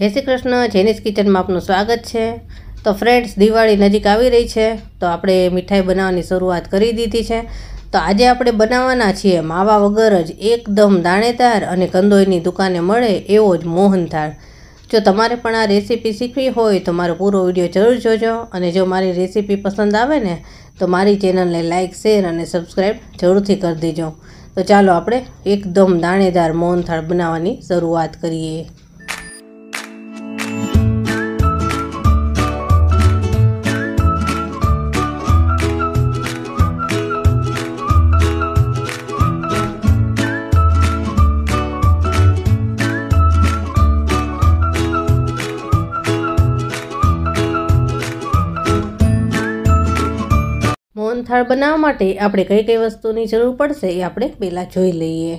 જય શ્રી કૃષ્ણ જેનિસ કિચનમાં આપનું સ્વાગત છે તો ફ્રેન્ડ્સ દિવાળી નજીક આવી રહી છે તો આપણે મીઠાઈ બનાવવાની શરૂઆત કરી દીધી છે તો આજે આપણે બનાવવાના છીએ માવા વગર જ એકદમ દાણેદાર અને કંદોઈની દુકાને મળે એવો જ મોહનથાળ જો તમારે પણ આ રેસીપી શીખવી હોય તો મારો પૂરો વિડીયો જરૂર જોજો અને જો મારી રેસીપી પસંદ આવે ને તો મારી ચેનલને લાઇક શેર અને સબસ્ક્રાઈબ જરૂરથી કરી દેજો તો ચાલો આપણે એકદમ દાણેદાર મોહનથાળ બનાવવાની શરૂઆત કરીએ થાળ બનાવવા માટે આપણે કઈ કઈ વસ્તુની જરૂર પડશે એ આપણે પહેલાં જોઈ લઈએ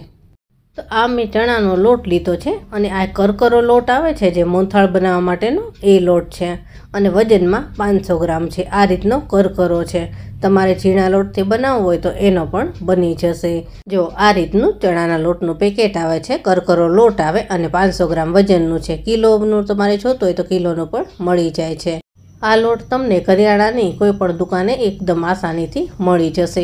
તો આ મેં ચણાનો લોટ લીધો છે અને આ કરકરો લોટ આવે છે જે મોનથાળ બનાવવા માટેનો એ લોટ છે અને વજનમાં પાંચસો ગ્રામ છે આ રીતનો કરકરો છે તમારે ઝીણા લોટથી બનાવવો હોય તો એનો પણ બની જશે જો આ રીતનું ચણાના લોટનું પેકેટ આવે છે કરકરો લોટ આવે અને પાંચસો ગ્રામ વજનનું છે કિલોનું તમારે જોતું હોય તો કિલોનું પણ મળી જાય છે આ લોટ તમને કરિયાણાની પણ દુકાને એકદમ આસાનીથી મળી જશે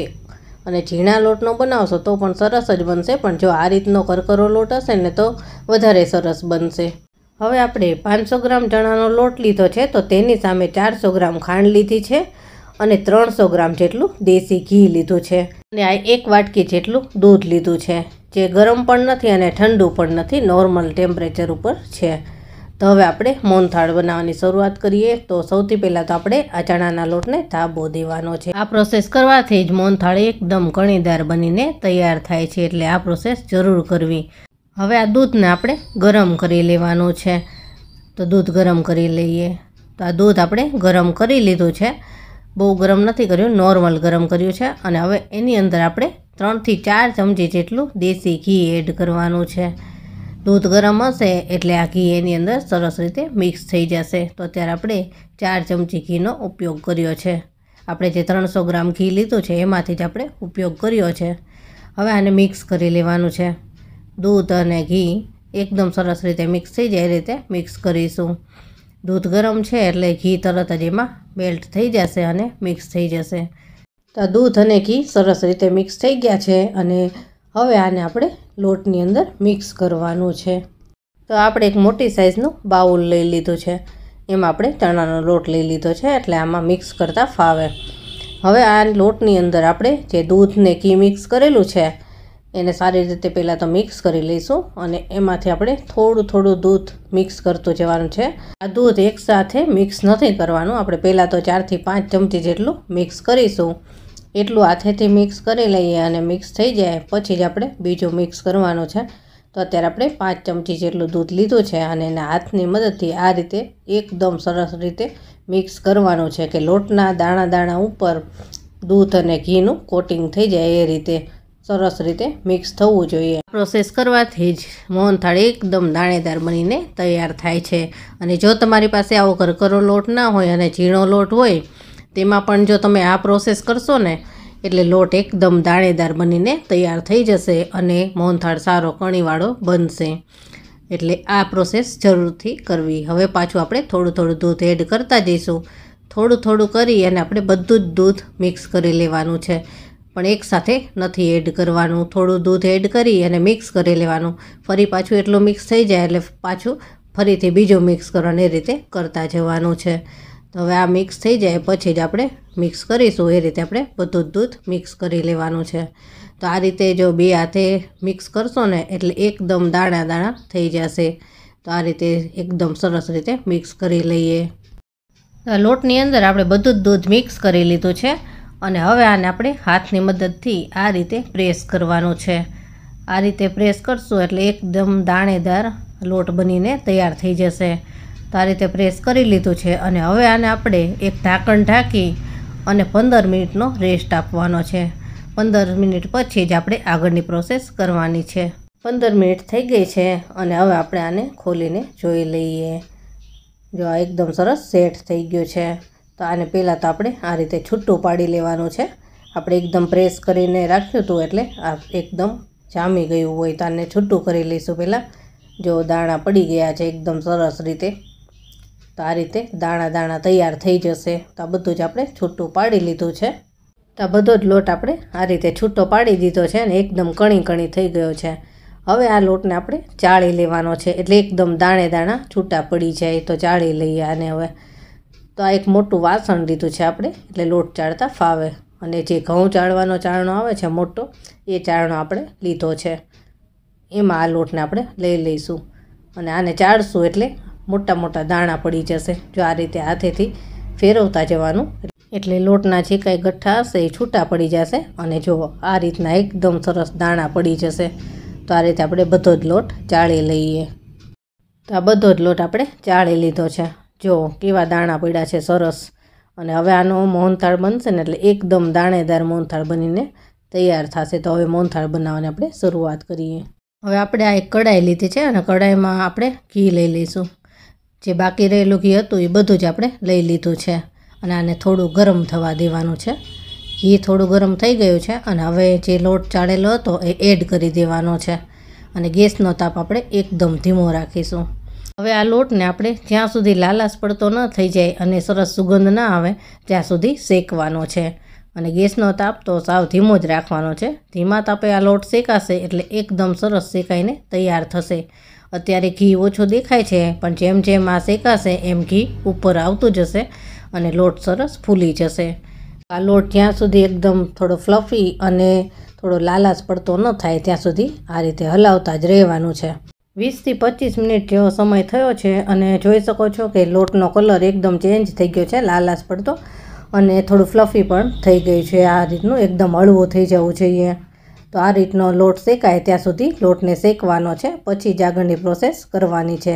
અને ઝીણા લોટનો બનાવશો તો પણ સરસ જ બનશે પણ જો આ રીતનો કરકરો લોટ હશે ને તો વધારે સરસ બનશે હવે આપણે પાંચસો ગ્રામ ચણાનો લોટ લીધો છે તો તેની સામે ચારસો ગ્રામ ખાંડ લીધી છે અને ત્રણસો ગ્રામ જેટલું દેશી ઘી લીધું છે અને આ એક વાટકી જેટલું દૂધ લીધું છે જે ગરમ પણ નથી અને ઠંડુ પણ નથી નોર્મલ ટેમ્પરેચર ઉપર છે તો હવે આપણે મોનથાળ બનાવવાની શરૂઆત કરીએ તો સૌથી પહેલાં તો આપણે આ ચણાના લોટને ધાબો દેવાનો છે આ પ્રોસેસ કરવાથી જ મોનથાળ એકદમ કણીદાર બનીને તૈયાર થાય છે એટલે આ પ્રોસેસ જરૂર કરવી હવે આ દૂધને આપણે ગરમ કરી લેવાનું છે તો દૂધ ગરમ કરી લઈએ તો આ દૂધ આપણે ગરમ કરી લીધું છે બહુ ગરમ નથી કર્યું નોર્મલ ગરમ કર્યું છે અને હવે એની અંદર આપણે ત્રણથી ચાર ચમચી જેટલું દેશી ઘી એડ કરવાનું છે દૂધ ગરમ હશે એટલે આ ઘી એની અંદર સરસ રીતે મિક્સ થઈ જશે તો અત્યારે આપણે ચાર ચમચી ઘીનો ઉપયોગ કર્યો છે આપણે જે ત્રણસો ગ્રામ ઘી લીધું છે એમાંથી જ આપણે ઉપયોગ કર્યો છે હવે આને મિક્સ કરી લેવાનું છે દૂધ અને ઘી એકદમ સરસ રીતે મિક્સ થઈ જાય એ રીતે મિક્સ કરીશું દૂધ ગરમ છે એટલે ઘી તરત જ એમાં મેલ્ટ થઈ જશે અને મિક્સ થઈ જશે તો દૂધ અને ઘી સરસ રીતે મિક્સ થઈ ગયા છે અને હવે આને આપણે લોટની અંદર મિક્સ કરવાનું છે તો આપણે એક મોટી સાઇઝનું બાઉલ લઈ લીધું છે એમાં આપણે ચણાનો લોટ લઈ લીધો છે એટલે આમાં મિક્સ કરતાં ફાવે હવે આ લોટની અંદર આપણે જે દૂધને ઘી મિક્સ કરેલું છે એને સારી રીતે પહેલાં તો મિક્સ કરી લઈશું અને એમાંથી આપણે થોડું થોડું દૂધ મિક્સ કરતું જવાનું છે આ દૂધ એકસાથે મિક્સ નથી કરવાનું આપણે પહેલાં તો ચારથી પાંચ ચમચી જેટલું મિક્સ કરીશું એટલું હાથેથી મિક્સ કરી લઈએ અને મિક્સ થઈ જાય પછી જ આપણે બીજું મિક્સ કરવાનું છે તો અત્યારે આપણે પાંચ ચમચી જેટલું દૂધ લીધું છે અને એના હાથની મદદથી આ રીતે એકદમ સરસ રીતે મિક્સ કરવાનું છે કે લોટના દાણા દાણા ઉપર દૂધ અને ઘીનું કોટિંગ થઈ જાય એ રીતે સરસ રીતે મિક્સ થવું જોઈએ પ્રોસેસ કરવાથી જ મોહનથાળ એકદમ દાણેદાર બનીને તૈયાર થાય છે અને જો તમારી પાસે આવો કરકરો લોટ ના હોય અને ઝીણો લોટ હોય તેમાં પણ જો તમે આ પ્રોસેસ કરશો ને એટલે લોટ એકદમ દાણેદાર બનીને તૈયાર થઈ જશે અને મોહનથાળ સારો કણીવાળો બનશે એટલે આ પ્રોસેસ જરૂરથી કરવી હવે પાછું આપણે થોડું થોડું દૂધ એડ કરતા જઈશું થોડું થોડું કરી અને આપણે બધું જ દૂધ મિક્સ કરી લેવાનું છે પણ એકસાથે નથી એડ કરવાનું થોડું દૂધ એડ કરી અને મિક્સ કરી લેવાનું ફરી પાછું એટલું મિક્સ થઈ જાય એટલે પાછું ફરીથી બીજું મિક્સ કરવાનું એ રીતે કરતા જવાનું છે તો હવે આ મિક્સ થઈ જાય પછી જ આપણે મિક્સ કરીશું એ રીતે આપણે બધું દૂધ મિક્સ કરી લેવાનું છે તો આ રીતે જો બે હાથે મિક્સ કરશો ને એટલે એકદમ દાણા દાણા થઈ જશે તો આ રીતે એકદમ સરસ રીતે મિક્સ કરી લઈએ લોટની અંદર આપણે બધું જ દૂધ મિક્સ કરી લીધું છે અને હવે આને આપણે હાથની મદદથી આ રીતે પ્રેસ કરવાનું છે આ રીતે પ્રેસ કરશું એટલે એકદમ દાણેદાર લોટ બનીને તૈયાર થઈ જશે સારી રીતે પ્રેસ કરી લીધું છે અને હવે આને આપણે એક ઢાંકણ ઢાંકી અને પંદર મિનિટનો રેસ્ટ આપવાનો છે પંદર મિનિટ પછી જ આપણે આગળની પ્રોસેસ કરવાની છે પંદર મિનિટ થઈ ગઈ છે અને હવે આપણે આને ખોલીને જોઈ લઈએ જો આ એકદમ સરસ સેટ થઈ ગયો છે તો આને પહેલાં તો આપણે આ રીતે છૂટું પાડી લેવાનું છે આપણે એકદમ પ્રેસ કરીને રાખ્યું હતું એટલે આ એકદમ જામી ગયું હોય તો આને છૂટું કરી લઈશું પહેલાં જો દાણા પડી ગયા છે એકદમ સરસ રીતે તો આ રીતે દાણા દાણા તૈયાર થઈ જશે તો આ બધું જ આપણે છૂટું પાડી લીધું છે તો આ બધો જ લોટ આપણે આ રીતે છૂટો પાડી દીધો છે અને એકદમ કણી કણી થઈ ગયો છે હવે આ લોટને આપણે ચાળી લેવાનો છે એટલે એકદમ દાણે દાણા છૂટા પડી જાય તો ચાળી લઈએ આને હવે તો આ એક મોટું વાસણ લીધું છે આપણે એટલે લોટ ચાળતા ફાવે અને જે ઘઉં ચાળવાનો ચારણો આવે છે મોટો એ ચારણો આપણે લીધો છે એમાં આ લોટને આપણે લઈ લઈશું અને આને ચાળશું એટલે મોટા મોટા દાણા પડી જશે જો આ રીતે હાથેથી ફેરવતા જવાનું એટલે લોટના જે કાંઈ ગઠ્ઠા હશે એ છૂટા પડી જશે અને જો આ રીતના એકદમ સરસ દાણા પડી જશે તો આ રીતે આપણે બધો જ લોટ ચાળી લઈએ તો આ બધો જ લોટ આપણે ચાળી લીધો છે જો કેવા દાણા પડ્યા છે સરસ અને હવે આનો મોહનથાળ બનશે ને એટલે એકદમ દાણેદાર મોહનથાળ બનીને તૈયાર થશે તો હવે મોહનથાળ બનાવવાની આપણે શરૂઆત કરીએ હવે આપણે આ એક કઢાઈ લીધી છે અને કઢાઈમાં આપણે ઘી લઈ લઈશું જે બાકી રહેલું ઘી હતું એ બધું જ આપણે લઈ લીધું છે અને આને થોડું ગરમ થવા દેવાનું છે ઘી થોડું ગરમ થઈ ગયું છે અને હવે જે લોટ ચાળેલો હતો એ એડ કરી દેવાનો છે અને ગેસનો તાપ આપણે એકદમ ધીમો રાખીશું હવે આ લોટને આપણે જ્યાં સુધી લાલાશ પડતો ન થઈ જાય અને સરસ સુગંધ ના આવે ત્યાં સુધી શેકવાનો છે અને ગેસનો તાપ તો સાવ ધીમો જ રાખવાનો છે ધીમા તાપે આ લોટ શેકાશે એટલે એકદમ સરસ શેકાઈને તૈયાર થશે અત્યારે ઘી ઓછો દેખાય છે પણ જેમ જેમ આ શેકાશે એમ ઘી ઉપર આવતું જશે અને લોટ સરસ ફૂલી જશે આ લોટ જ્યાં સુધી એકદમ થોડો ફ્લફી અને થોડો લાલાશ પડતો ન થાય ત્યાં સુધી આ રીતે હલાવતા જ રહેવાનું છે વીસથી પચીસ મિનિટ જેવો સમય થયો છે અને જોઈ શકો છો કે લોટનો કલર એકદમ ચેન્જ થઈ ગયો છે લાલાશ પડતો અને થોડું ફ્લફી પણ થઈ ગયું છે આ રીતનું એકદમ હળવું થઈ જવું જોઈએ તો આ રીતનો લોટ શેકાય ત્યાં સુધી લોટને શેકવાનો છે પછી જાગણની પ્રોસેસ કરવાની છે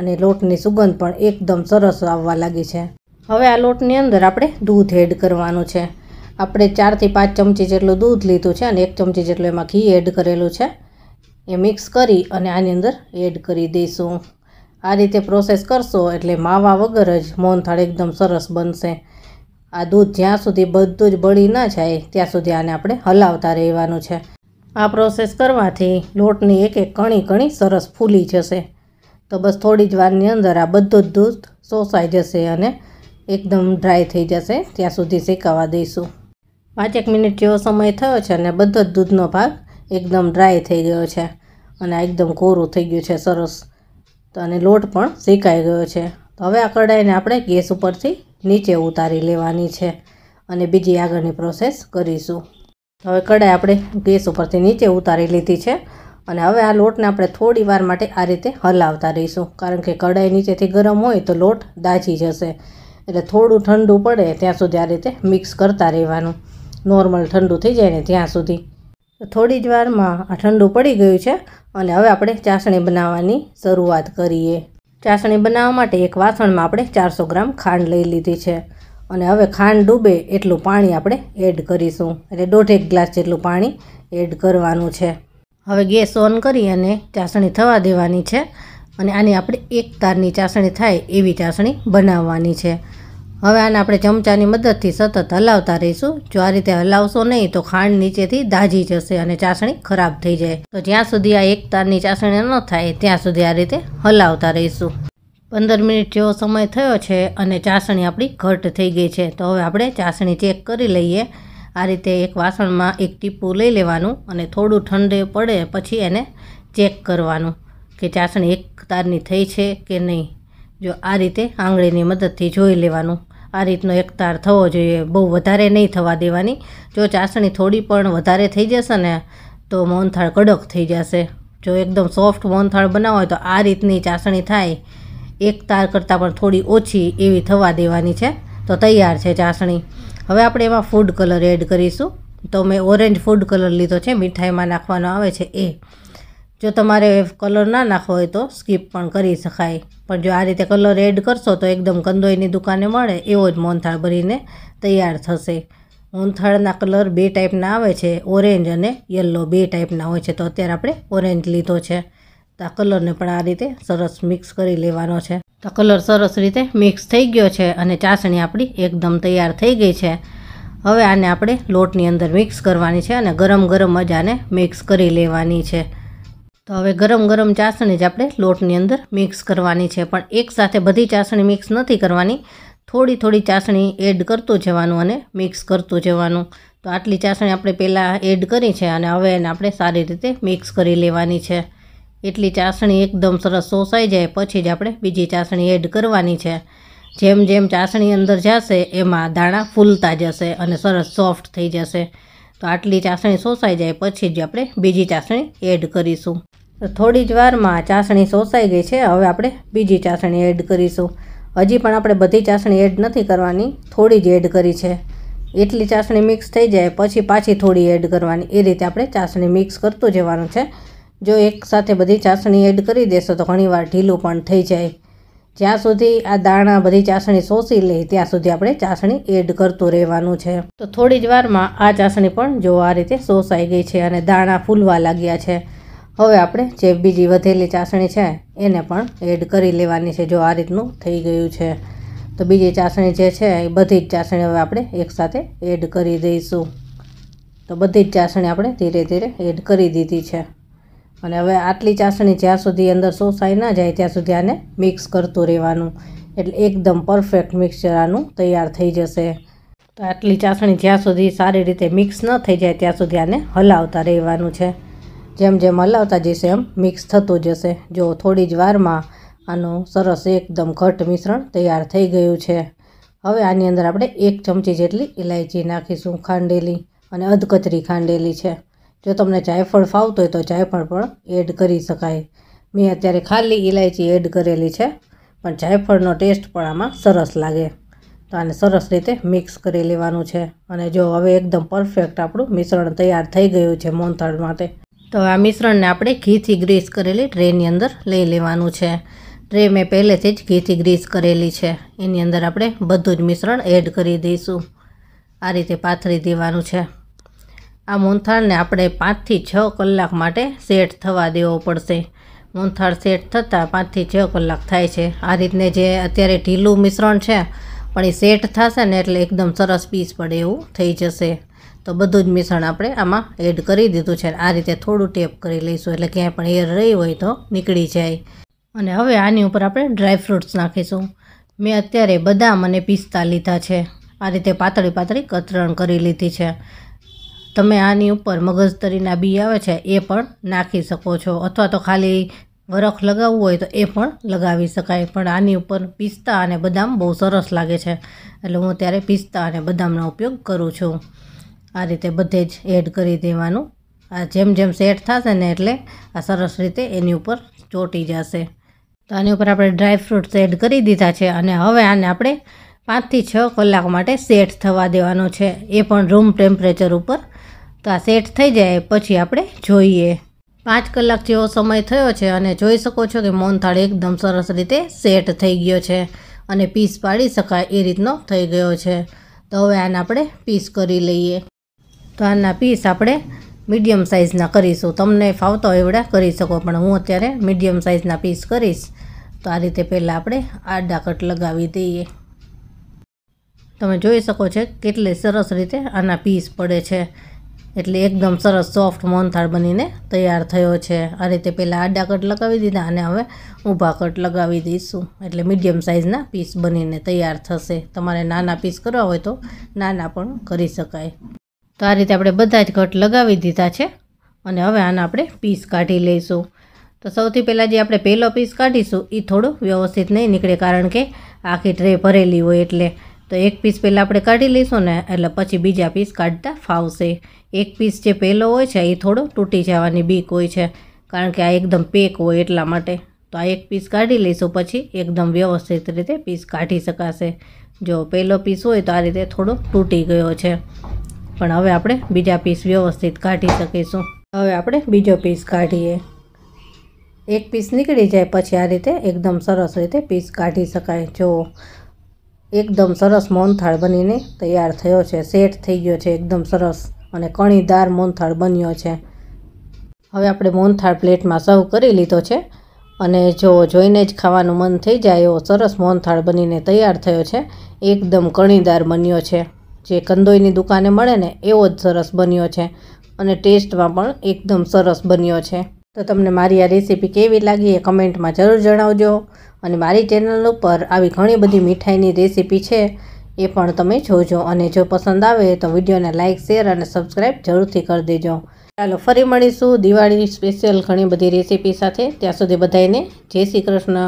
અને લોટની સુગંધ પણ એકદમ સરસ આવવા લાગી છે હવે આ લોટની અંદર આપણે દૂધ એડ કરવાનું છે આપણે ચારથી પાંચ ચમચી જેટલું દૂધ લીધું છે અને એક ચમચી જેટલું એમાં ઘી એડ કરેલું છે એ મિક્સ કરી અને આની અંદર એડ કરી દઈશું આ રીતે પ્રોસેસ કરશો એટલે માવા વગર જ મોહનથાળ એકદમ સરસ બનશે આ દૂધ જ્યાં સુધી બધું જ બળી ના જાય ત્યાં સુધી આને આપણે હલાવતા રહેવાનું છે આ પ્રોસેસ કરવાથી લોટની એક એક કણી કણી સરસ ફૂલી જશે તો બસ થોડી જ વારની અંદર આ બધો જ દૂધ સોસાઈ જશે અને એકદમ ડ્રાય થઈ જશે ત્યાં સુધી શેકાવા દઈશું પાંચેક મિનિટ જેવો સમય થયો છે અને બધો જ દૂધનો ભાગ એકદમ ડ્રાય થઈ ગયો છે અને એકદમ કોરું થઈ ગયું છે સરસ તો અને લોટ પણ શેકાઈ ગયો છે તો હવે આ કડાઈને આપણે ગેસ ઉપરથી નીચે ઉતારી લેવાની છે અને બીજી આગળની પ્રોસેસ કરીશું હવે કઢાઈ આપણે ગેસ ઉપરથી નીચે ઉતારી લીધી છે અને હવે આ લોટને આપણે થોડી વાર માટે આ રીતે હલાવતા રહીશું કારણ કે કઢાઈ નીચેથી ગરમ હોય તો લોટ દાજી જશે એટલે થોડું ઠંડુ પડે ત્યાં સુધી આ રીતે મિક્સ કરતા રહેવાનું નોર્મલ ઠંડુ થઈ જાય ને ત્યાં સુધી થોડી જ વારમાં આ ઠંડુ પડી ગયું છે અને હવે આપણે ચાસણી બનાવવાની શરૂઆત કરીએ ચાસણી બનાવવા માટે એક વાસણમાં આપણે ચારસો ગ્રામ ખાંડ લઈ લીધી છે અને હવે ખાંડ ડૂબે એટલું પાણી આપણે એડ કરીશું એટલે દોઢેક ગ્લાસ જેટલું પાણી એડ કરવાનું છે હવે ગેસ ઓન કરી અને ચાસણી થવા દેવાની છે અને આની આપણે એક તારની ચાસણી થાય એવી ચાસણી બનાવવાની છે હવે આને આપણે ચમચાની મદદથી સતત હલાવતા રહીશું જો આ રીતે હલાવશો નહીં તો ખાંડ નીચેથી દાઝી જશે અને ચાસણી ખરાબ થઈ જાય તો જ્યાં સુધી આ એક તારની ચાસણી ન થાય ત્યાં સુધી આ રીતે હલાવતા રહીશું પંદર મિનિટ જેવો સમય થયો છે અને ચાસણી આપણી ઘટ થઈ ગઈ છે તો હવે આપણે ચાસણી ચેક કરી લઈએ આ રીતે એક વાસણમાં એક ટીપું લઈ લેવાનું અને થોડું ઠંડે પડે પછી એને ચેક કરવાનું કે ચાસણી એક તારની થઈ છે કે નહીં જો આ રીતે આંગળીની મદદથી જોઈ લેવાનું આ રીતનો એક તાર થવો જોઈએ બહુ વધારે નહીં થવા દેવાની જો ચાસણી થોડી પણ વધારે થઈ જશે ને તો મોહનથાળ કડક થઈ જશે જો એકદમ સોફ્ટ મોહનથાળ બનાવો હોય તો આ રીતની ચાસણી થાય એક તાર કરતાં પણ થોડી ઓછી એવી થવા દેવાની છે તો તૈયાર છે ચાસણી હવે આપણે એમાં ફૂડ કલર એડ કરીશું તો મેં ઓરેન્જ ફૂડ કલર લીધો છે મીઠાઈમાં નાખવાનો આવે છે એ જો તમારે કલર ના નાખવો હોય તો સ્કીપ પણ કરી શકાય પણ જો આ રીતે કલર એડ કરશો તો એકદમ કંદોઈની દુકાને મળે એવો જ મોનથાળ ભરીને તૈયાર થશે મોનથાળના કલર બે ટાઈપના આવે છે ઓરેન્જ અને યલો બે ટાઈપના હોય છે તો અત્યારે આપણે ઓરેન્જ લીધો છે તા કલરને પણ આ રીતે સરસ મિક્સ કરી લેવાનો છે તો કલર સરસ રીતે મિક્સ થઈ ગયો છે અને ચાસણી આપણી એકદમ તૈયાર થઈ ગઈ છે હવે આને આપણે લોટની અંદર મિક્સ કરવાની છે અને ગરમ ગરમ જ આને મિક્સ કરી લેવાની છે તો હવે ગરમ ગરમ ચાસણી જ આપણે લોટની અંદર મિક્સ કરવાની છે પણ એક સાથે બધી ચાસણી મિક્સ નથી કરવાની થોડી થોડી ચાસણી એડ કરતું જવાનું અને મિક્સ કરતું જવાનું તો આટલી ચાસણી આપણે પહેલાં એડ કરી છે અને હવે એને આપણે સારી રીતે મિક્સ કરી લેવાની છે એટલી ચાસણી એકદમ સરસ સોસાઈ જાય પછી જ આપણે બીજી ચાસણી એડ કરવાની છે જેમ જેમ ચાસણી અંદર જશે એમાં દાણા ફૂલતા જશે અને સરસ સોફ્ટ થઈ જશે તો આટલી ચાસણી સોસાઈ જાય પછી જ આપણે બીજી ચાસણી એડ કરીશું થોડી જ વારમાં ચાસણી સોસાઈ ગઈ છે હવે આપણે બીજી ચાસણી એડ કરીશું હજી પણ આપણે બધી ચાસણી એડ નથી કરવાની થોડી જ એડ કરી છે એટલી ચાસણી મિક્સ થઈ જાય પછી પાછી થોડી એડ કરવાની એ રીતે આપણે ચાસણી મિક્સ કરતું જવાનું છે જો એકસાથે બધી ચાસણી એડ કરી દેશો તો ઘણીવાર ઢીલું પણ થઈ જાય જ્યાં સુધી આ દાણા બધી ચાસણી શોષી લે ત્યાં સુધી આપણે ચાસણી એડ કરતું રહેવાનું છે તો થોડી જ વારમાં આ ચાસણી પણ જો આ રીતે શોષાઈ ગઈ છે અને દાણા ફૂલવા લાગ્યા છે હવે આપણે જે બીજી વધેલી ચાસણી છે એને પણ એડ કરી લેવાની છે જો આ રીતનું થઈ ગયું છે તો બીજી ચાસણી જે છે એ બધી જ ચાસણી હવે આપણે એકસાથે એડ કરી દઈશું તો બધી જ ચાસણી આપણે ધીરે ધીરે એડ કરી દીધી છે અને હવે આટલી ચાસણી જ્યાં સુધી અંદર સોસાઈ ના જાય ત્યાં સુધી આને મિક્સ કરતું રહેવાનું એટલે એકદમ પરફેક્ટ મિક્સર આનું તૈયાર થઈ જશે તો આટલી ચાસણી જ્યાં સુધી સારી રીતે મિક્સ ન થઈ જાય ત્યાં સુધી આને હલાવતા રહેવાનું છે જેમ જેમ હલાવતા જશે એમ મિક્સ થતું જશે જો થોડી જ વારમાં આનું સરસ એકદમ ઘટ મિશ્રણ તૈયાર થઈ ગયું છે હવે આની અંદર આપણે એક ચમચી જેટલી ઇલાયચી નાખીશું ખાંડેલી અને અધકચરી ખાંડેલી છે જો તમને જાયફળ ફાવતું હોય તો જાયફળ પણ એડ કરી શકાય મેં અત્યારે ખાલી ઇલાયચી એડ કરેલી છે પણ જાયફળનો ટેસ્ટ પણ આમાં સરસ લાગે તો આને સરસ રીતે મિક્સ કરી લેવાનું છે અને જો હવે એકદમ પરફેક્ટ આપણું મિશ્રણ તૈયાર થઈ ગયું છે મોનથાળ માટે તો આ મિશ્રણને આપણે ઘીથી ગ્રીસ કરેલી ટ્રેની અંદર લઈ લેવાનું છે ટ્રે મેં પહેલેથી જ ઘીથી ગ્રીસ કરેલી છે એની અંદર આપણે બધું જ મિશ્રણ એડ કરી દઈશું આ રીતે પાથરી દેવાનું છે આ મોંથાળને આપણે પાંચથી છ કલાક માટે સેટ થવા દેવો પડશે મોંથાળ સેટ થતાં પાંચથી છ કલાક થાય છે આ રીતને જે અત્યારે ઢીલું મિશ્રણ છે પણ એ સેટ થશે ને એટલે એકદમ સરસ પીસ પડે એવું થઈ જશે તો બધું જ મિશ્રણ આપણે આમાં એડ કરી દીધું છે આ રીતે થોડું ટેપ કરી લઈશું એટલે ક્યાંય પણ એર રહી હોય તો નીકળી જાય અને હવે આની ઉપર આપણે ડ્રાય ફ્રૂટ્સ નાખીશું મેં અત્યારે બદામ અને પિસ્તા લીધા છે આ રીતે પાતળી પાતળી કતરણ કરી લીધી છે તમે આની ઉપર મગજતરીના બી આવે છે એ પણ નાખી શકો છો અથવા તો ખાલી વરખ લગાવવું હોય તો એ પણ લગાવી શકાય પણ આની ઉપર પિસ્તા અને બદામ બહુ સરસ લાગે છે એટલે હું ત્યારે પિસ્તા અને બદામનો ઉપયોગ કરું છું આ રીતે બધે જ એડ કરી દેવાનું આ જેમ જેમ સેટ થશે ને એટલે આ સરસ રીતે એની ઉપર ચોંટી જશે તો આની ઉપર આપણે ડ્રાય ફ્રૂટ્સ એડ કરી દીધા છે અને હવે આને આપણે પાંચથી છ કલાક માટે સેટ થવા દેવાનો છે એ પણ રૂમ ટેમ્પરેચર ઉપર તો આ સેટ થઈ જાય પછી આપણે જોઈએ પાંચ કલાક જેવો સમય થયો છે અને જોઈ શકો છો કે મોનથાળ એકદમ સરસ રીતે સેટ થઈ ગયો છે અને પીસ પાડી શકાય એ રીતનો થઈ ગયો છે તો હવે આને આપણે પીસ કરી લઈએ તો આના પીસ આપણે મીડિયમ સાઇઝના કરીશું તમને ફાવતા હોય એવડા કરી શકો પણ હું અત્યારે મીડિયમ સાઇઝના પીસ કરીશ તો આ રીતે પહેલાં આપણે આડા કટ લગાવી દઈએ તમે જોઈ શકો છો કેટલી સરસ રીતે આના પીસ પડે છે એટલે એકદમ સરસ સોફ્ટ મોનથાળ બનીને તૈયાર થયો છે આ રીતે પહેલાં આડા કટ લગાવી દીધા અને હવે ઊભા કટ લગાવી દઈશું એટલે મીડિયમ સાઇઝના પીસ બનીને તૈયાર થશે તમારે નાના પીસ કરવા હોય તો નાના પણ કરી શકાય તો આ રીતે આપણે બધા જ કટ લગાવી દીધા છે અને હવે આના આપણે પીસ કાઢી લઈશું તો સૌથી પહેલાં જે આપણે પહેલો પીસ કાઢીશું એ થોડું વ્યવસ્થિત નહીં નીકળે કારણ કે આખી ટ્રે ભરેલી હોય એટલે તો એક પીસ પહેલાં આપણે કાઢી લઈશું ને એટલે પછી બીજા પીસ કાઢતા ફાવશે એક પીસ જે પહેલો હોય છે એ થોડો તૂટી જવાની બીક હોય છે કારણ કે આ એકદમ પેક હોય એટલા માટે તો આ એક પીસ કાઢી લઈશું પછી એકદમ વ્યવસ્થિત રીતે પીસ કાઢી શકાશે જો પહેલો પીસ હોય તો આ રીતે થોડો તૂટી ગયો છે પણ હવે આપણે બીજા પીસ વ્યવસ્થિત કાઢી શકીશું હવે આપણે બીજો પીસ કાઢીએ એક પીસ નીકળી જાય પછી આ રીતે એકદમ સરસ રીતે પીસ કાઢી શકાય જો એકદમ સરસ મોનથાળ બનીને તૈયાર થયો છે સેટ થઈ ગયો છે એકદમ સરસ અને કણીદાર મોનથાળ બન્યો છે હવે આપણે મોનથાળ પ્લેટમાં સર્વ કરી લીધો છે અને જો જોઈને જ ખાવાનું મન થઈ જાય એવો સરસ મોનથાળ બનીને તૈયાર થયો છે એકદમ કણીદાર બન્યો છે જે કંદોઈની દુકાને મળે ને એવો જ સરસ બન્યો છે અને ટેસ્ટમાં પણ એકદમ સરસ બન્યો છે તો તમને મારી આ રેસીપી કેવી લાગી એ કમેન્ટમાં જરૂર જણાવજો અને મારી ચેનલ ઉપર આવી ઘણી બધી મીઠાઈની રેસીપી છે એ પણ તમે જોજો અને જો પસંદ આવે તો વિડીયોને લાઇક શેર અને સબસ્ક્રાઈબ જરૂરથી કરી દેજો ચાલો ફરી મળીશું દિવાળી સ્પેશિયલ ઘણી બધી રેસીપી સાથે ત્યાં સુધી બધાને જય શ્રી કૃષ્ણ